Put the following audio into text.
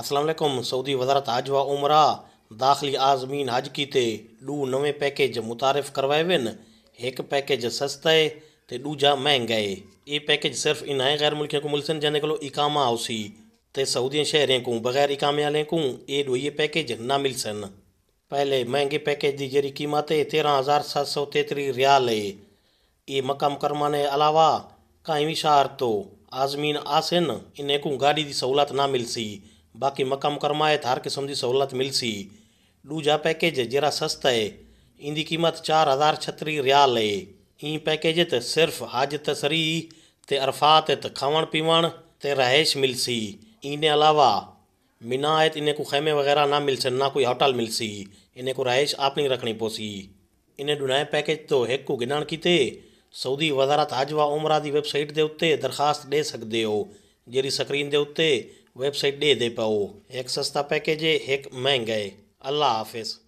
Aslam Saudi वजारत हज व उमरा दाख़िली आज़मीन हज की ते ॾू नवे पैकेज मुतारिफ़ करवाए वन एक पैकेज सस्ता है तो दूजा महंगा है ये पैकेज सिर्फ इन्हें गैर मुल्कियों को मुलसन जाने को इकामा हाउसी तो सऊदी शहरें को बगैर इकामे वाले को ये दो ये पैकेज ना मिल सन पहले महंगे पैकेज की जरी कीमत है तेरह हज़ार सात सौ तेतरी रियाल है ये मकाम करमाने अलावा कहीं भी शहर तो आज़मीन आसन इन्हें को गाड़ी की सहूलत ना मिलसी બાકી મકા મકરમાએ ધારકે સમજી સવલત મિલસી दूजा पैकेज जरा सस्त है इंदी कीमत चार हज़ार छत्री रियाल है ई पैकेज त सिर्फ़ हाजत सरी ते अरफात त खावण पीवण ते रहाइश मिलसी इने अलावा मिनायत इन्हें को खेमे वगैरह ना मिल सन ना कोई होटल मिलसी इन्हें को रहाइश आपनी रखनी पोसी इन्हें डुनाए पैकेज तो एक को गिनान किते सऊदी वजारत हाजवा उमरा की वैबसाइट के उत्ते दरखास्त दे सकते हो जेरी स्क्रीन के उत्ते वेबसाइट दे दे पाओ एक सस्ता पैकेज है एक महंगा है अल्लाह हाफिज़